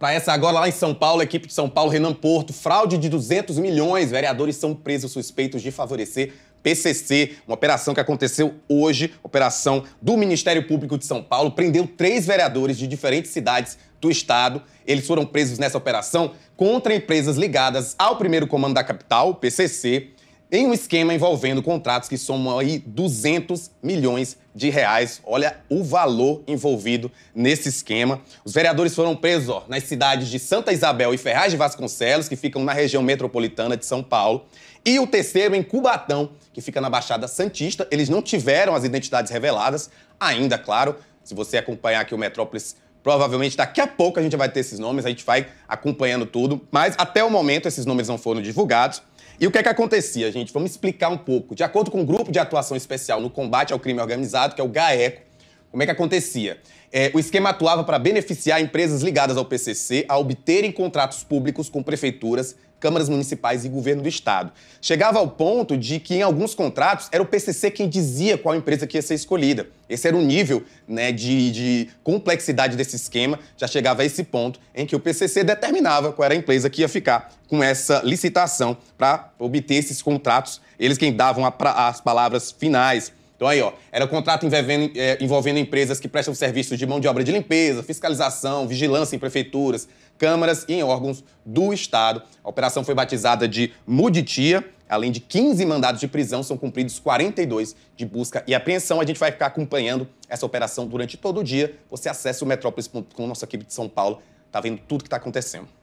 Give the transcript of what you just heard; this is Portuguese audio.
Para essa agora lá em São Paulo, a equipe de São Paulo, Renan Porto, fraude de 200 milhões, vereadores são presos suspeitos de favorecer PCC, uma operação que aconteceu hoje, operação do Ministério Público de São Paulo, prendeu três vereadores de diferentes cidades do estado. Eles foram presos nessa operação contra empresas ligadas ao primeiro comando da capital, PCC, em um esquema envolvendo contratos que somam aí 200 milhões de reais. Olha o valor envolvido nesse esquema. Os vereadores foram presos ó, nas cidades de Santa Isabel e Ferraz de Vasconcelos, que ficam na região metropolitana de São Paulo, e o terceiro em Cubatão, que fica na Baixada Santista. Eles não tiveram as identidades reveladas ainda, claro. Se você acompanhar aqui o Metrópolis Provavelmente daqui a pouco a gente vai ter esses nomes, a gente vai acompanhando tudo, mas até o momento esses nomes não foram divulgados. E o que é que acontecia, gente? Vamos explicar um pouco. De acordo com o Grupo de Atuação Especial no Combate ao Crime Organizado, que é o GAECO, como é que acontecia? É, o esquema atuava para beneficiar empresas ligadas ao PCC a obterem contratos públicos com prefeituras câmaras municipais e governo do estado. Chegava ao ponto de que, em alguns contratos, era o PCC quem dizia qual empresa que ia ser escolhida. Esse era o nível né, de, de complexidade desse esquema, já chegava a esse ponto em que o PCC determinava qual era a empresa que ia ficar com essa licitação para obter esses contratos, eles quem davam a, as palavras finais então aí, ó, era um contrato envolvendo, é, envolvendo empresas que prestam serviços de mão de obra de limpeza, fiscalização, vigilância em prefeituras, câmaras e em órgãos do Estado. A operação foi batizada de Muditia. Além de 15 mandados de prisão, são cumpridos 42 de busca e apreensão. A gente vai ficar acompanhando essa operação durante todo o dia. Você acessa o metrópolis.com, nossa equipe de São Paulo, tá vendo tudo que está acontecendo.